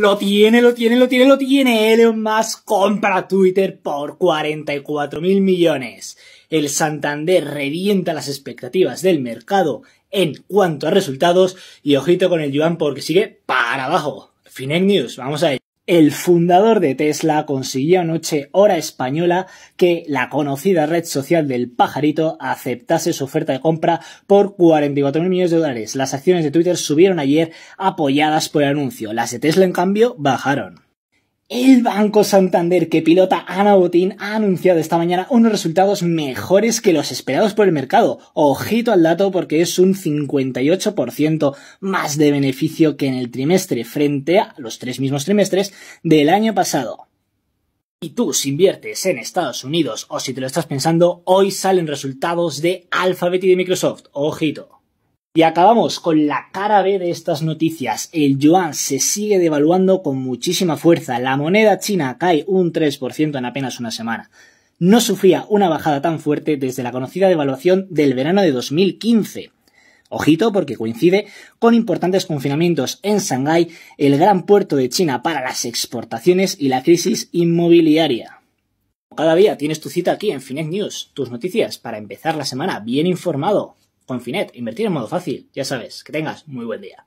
Lo tiene, lo tiene, lo tiene, lo tiene. Elon Musk compra Twitter por 44 mil millones. El Santander revienta las expectativas del mercado en cuanto a resultados y ojito con el yuan porque sigue para abajo. Finec News, vamos a ello el fundador de Tesla consiguió anoche hora española que la conocida red social del pajarito aceptase su oferta de compra por 44.000 millones de dólares. Las acciones de Twitter subieron ayer apoyadas por el anuncio. Las de Tesla, en cambio, bajaron. El Banco Santander que pilota Ana Botín ha anunciado esta mañana unos resultados mejores que los esperados por el mercado. Ojito al dato porque es un 58% más de beneficio que en el trimestre frente a los tres mismos trimestres del año pasado. Y tú, si inviertes en Estados Unidos o si te lo estás pensando, hoy salen resultados de Alphabet y de Microsoft. Ojito. Y acabamos con la cara B de estas noticias. El yuan se sigue devaluando con muchísima fuerza. La moneda china cae un 3% en apenas una semana. No sufría una bajada tan fuerte desde la conocida devaluación del verano de 2015. Ojito porque coincide con importantes confinamientos en Shanghái, el gran puerto de China para las exportaciones y la crisis inmobiliaria. Cada día tienes tu cita aquí en Finet News, tus noticias para empezar la semana bien informado. Confinet, invertir en modo fácil. Ya sabes, que tengas muy buen día.